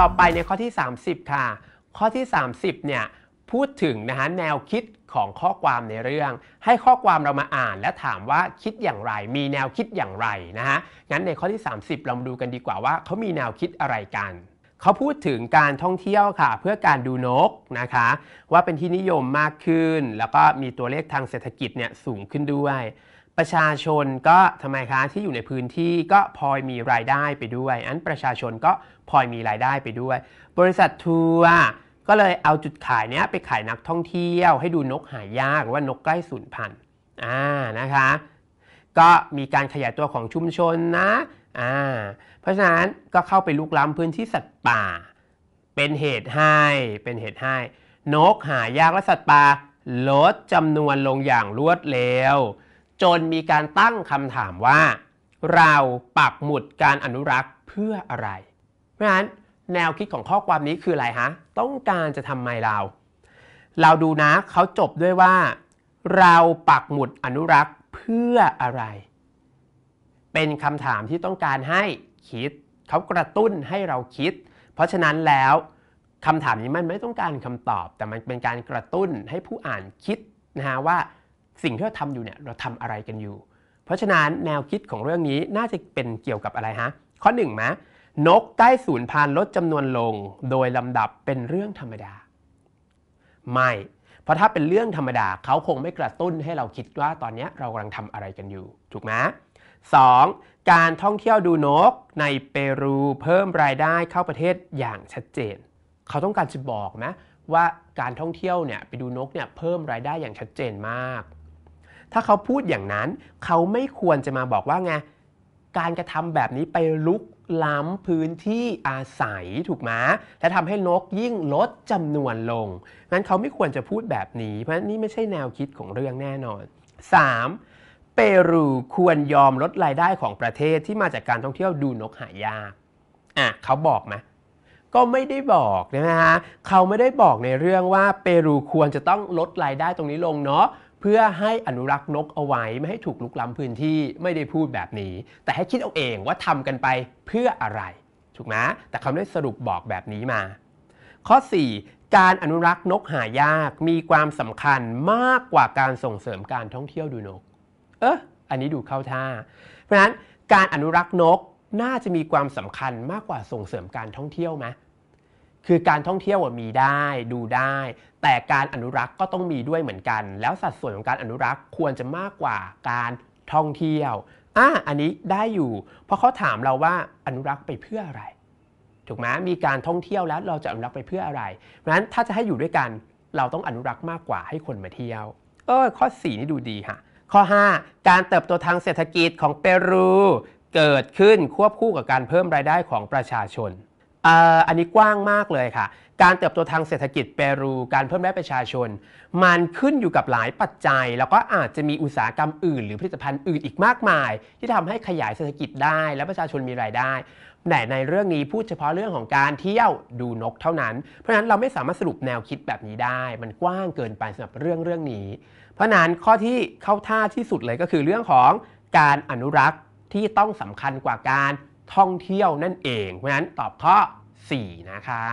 ต่อไปในข้อที่ 30 ค่ะ ข้อที่ 30 เนี่ยพูดถึงนะฮะแนวคิดของข้อความในเรื่อง ให้ข้อความเรามาอ่าน และถามว่าคิดอย่างไร มีแนวคิดอย่างไรนะฮะ งั้นในข้อที่ 30 เรามาดูกันดีกว่าว่าเขามีแนวคิดอะไรกัน เขาพูดถึงการท่องเที่ยวค่ะเพื่อการดูนกนะคะ ว่าเป็นที่นิยมมากขึ้น แล้วก็มีตัวเลขทางเศรษฐกิจเนี่ยสูงขึ้นด้วยประชาชนก็ทำไมคะที่อยู่ในพื้นที่ก็พลอยมีรายได้ไปด้วยอันประชาชนก็พลอยมีรายได้ไปด้วย บริษัททัวร์ก็เลยเอาจุดขายเนี้ยไปขายนักท่องเที่ยว ให้ดูนกหายากหรือว่านกใกล้สูญพันธุ์อ่านะคะ ก็มีการขยายตัวของชุมชนนะอ่าเพราะฉะนั้นก็เข้าไปลุกล้ำพื้นที่สัตว์ป่า เป็นเหตุให้เป็นเหตุให้ นกหายากและสัตว์ป่าลดจำนวนลงอย่างรวดเร็วจนมีการตั้งคำถามว่า เราปักหมุดการอนุรักษ์เพื่ออะไร เพราะฉะนั้นแนวคิดของข้อความนี้คืออะไรฮะ ต้องการจะทำไมเรา เราดูนะเขาจบด้วยว่า เราปักหมุดอนุรักษ์เพื่ออะไร เป็นคำถามที่ต้องการให้คิดเขากระตุ้นให้เราคิด เพราะฉะนั้นแล้วคำถามนี้มันไม่ต้องการคำตอบแต่มันเป็นการกระตุ้นให้ผู้อ่านคิดนะฮะว่าสิ่งที่เราทำอยู่เนี่ยเราทำอะไรกันอยู่ เพราะฉะนั้นแนวคิดของเรื่องนี้น่าจะเป็นเกี่ยวกับอะไรฮะข้อ1นึ่งมะนกใต้ศูนย์พันลดจำนวนลงโดยลำดับเป็นเรื่องธรรมดา ไม่ เพราะถ้าเป็นเรื่องธรรมดาเขาคงไม่กระตุ้นให้เราคิดว่าตอนนี้เรากำลังทำอะไรกันอยู่ถูกไหมสองการท่องเที่ยวดูนกในเปรูเพิ่มรายได้เข้าประเทศอย่างชัดเจน เขาต้องการจะบอกนะว่าการท่องเที่ยวเนี่ยไปดูนกเนี่ยเพิ่มรายได้อย่างชัดเจนมากถ้าเขาพูดอย่างนั้น เขาไม่ควรจะมาบอกว่าไงการกระทำแบบนี้ไปลุกล้ำพื้นที่อาศัยถูกไหมและทำให้นกยิ่งลดจำนวนลง งั้นเขาไม่ควรจะพูดแบบนี้ เพราะนี่ไม่ใช่แนวคิดของเรื่องแน่นอน 3. เปรูควรยอมลดรายได้ของประเทศที่มาจากการท่องเที่ยวดูนกหายากอ่ะ เขาบอกไหมก็ไม่ได้บอกนะฮะ เขาไม่ได้บอกในเรื่องว่าเปรูควรจะต้องลดรายได้ตรงนี้ลงเนาะ เพื่อให้อนุรักษ์นกเอาไว้ไม่ให้ถูกลุกล้ำพื้นที่ไม่ได้พูดแบบนี้ แต่ให้คิดเอาเองว่าทำกันไปเพื่ออะไรถูกไหมแต่เขาได้สรุปบอกแบบนี้มา ข้อ 4 การอนุรักษ์นกหายากมีความสำคัญมากกว่าการส่งเสริมการท่องเที่ยวดูนก เอออันนี้ดูเข้าท่า เพราะฉะนั้นการอนุรักษ์นกน่าจะมีความสำคัญมากกว่าส่งเสริมการท่องเที่ยวไหมคือ การท่องเที่ยวมีได้ดูได้ แต่การอนุรักษ์ก็ต้องมีด้วยเหมือนกัน แล้วสัดส่วนของการอนุรักษ์ควรจะมากกว่าการท่องเที่ยวอ่ะอันนี้ได้อยู่ เพราะเขาถามเราว่าอนุรักษ์ไปเพื่ออะไร ถูกไหมมีการท่องเที่ยวแล้วเราจะอนุรักษ์ไปเพื่ออะไรเพราะฉะนั้นถ้าจะให้อยู่ด้วยกันเราต้องอนุรักษ์มากกว่าให้คนมาเที่ยว เออข้อ4นี่ดูดีค่ะข้อ5การเติบโตทางเศรษฐกิจของเปรูเกิดขึ้นควบคู่กับการเพิ่มรายได้ของประชาชนอันนี้กว้างมากเลยค่ะ การเติบโตทางเศรษฐกิจเปรู การเพิ่มรงประชาชน มันขึ้นอยู่กับหลายปัจจัย แล้วก็อาจจะมีอุตสาหกรรมอื่นหรือผลิตภัณฑ์อื่นอีกมากมาย ที่ทำให้ขยายเศรษฐกิจได้และประชาชนมีรายได้ แต่ในเรื่องนี้พูดเฉพาะเรื่องของการเที่ยวดูนกเท่านั้น เพราะฉะนั้นเราไม่สามารถสรุปแนวคิดแบบนี้ได้ มันกว้างเกินไปสำหรับเรื่องเรื่องนี้ เพราะนั้นข้อที่เข้าท่าที่สุดเลยก็คือเรื่องของการอนุรักษ์ที่ต้องสำคัญกว่าการท่องเที่ยวนั่นเอง เพราะฉะนั้นตอบข้อ 4 นะคะ